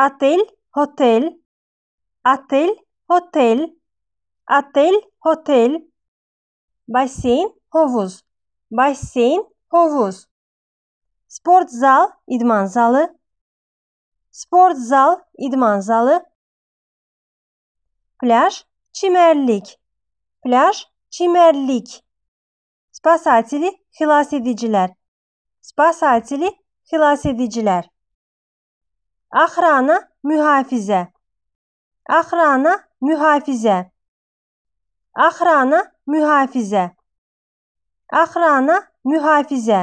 Atel, hotel. Atel, hotel. Atel, hotel. Bassein, havuz. Bassein, havuz. Spor zal, idman zalı. Spor zal, idman zalı. Plaj, çimerlik. Plaj, çimerlik. Spasatili, hilas ediciler. Spasatili, hilas ediciler. Axrana mühafizə. Axrana mühafizə. Axrana mühafizə. Axrana mühafizə.